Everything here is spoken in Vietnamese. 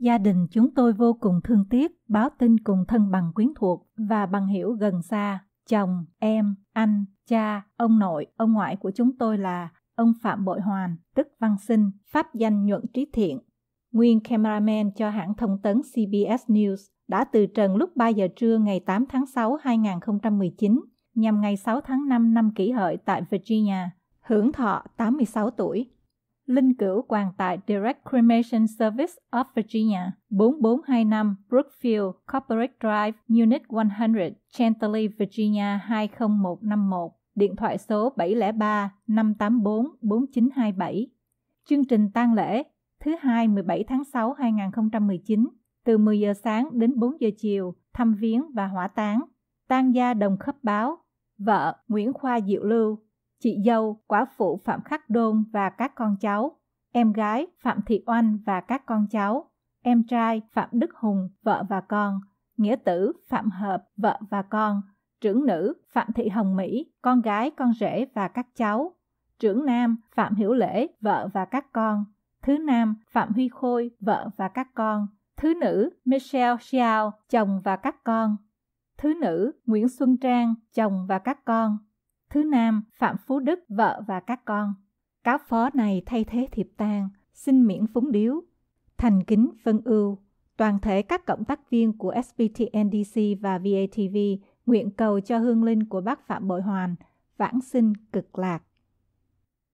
Gia đình chúng tôi vô cùng thương tiếc, báo tin cùng thân bằng quyến thuộc và bằng hiểu gần xa. Chồng, em, anh, cha, ông nội, ông ngoại của chúng tôi là ông Phạm Bội Hoàn, tức Văn Sinh, pháp danh nhuận trí thiện, nguyên cameraman cho hãng thông tấn CBS News, đã từ trần lúc 3 giờ trưa ngày 8 tháng 6 2019 nhằm ngày 6 tháng 5 năm kỷ hợi tại Virginia, hưởng thọ 86 tuổi linh cữu quan tại Direct Cremation Service of Virginia, 4425 Brookfield Corporate Drive, Unit 100, Chantilly, Virginia 20151, điện thoại số 703 584 4927. Chương trình tang lễ thứ hai 17 tháng 6 2019 từ 10 giờ sáng đến 4 giờ chiều thăm viếng và hỏa táng. Tang gia đồng khớp báo, vợ Nguyễn Khoa Diệu Lưu chị dâu, quả phụ Phạm Khắc Đôn và các con cháu, em gái Phạm Thị Oanh và các con cháu, em trai Phạm Đức Hùng, vợ và con, nghĩa tử Phạm Hợp, vợ và con, trưởng nữ Phạm Thị Hồng Mỹ, con gái, con rể và các cháu, trưởng nam Phạm Hiểu Lễ, vợ và các con, thứ nam Phạm Huy Khôi, vợ và các con, thứ nữ Michelle Xiao, chồng và các con, thứ nữ Nguyễn Xuân Trang, chồng và các con, Thứ Nam, Phạm Phú Đức, vợ và các con. Cáo phó này thay thế thiệp tang, xin miễn phúng điếu. Thành kính phân ưu, toàn thể các cộng tác viên của SPTNDC và VATV nguyện cầu cho hương linh của bác Phạm Bội Hoàn vãng sinh cực lạc.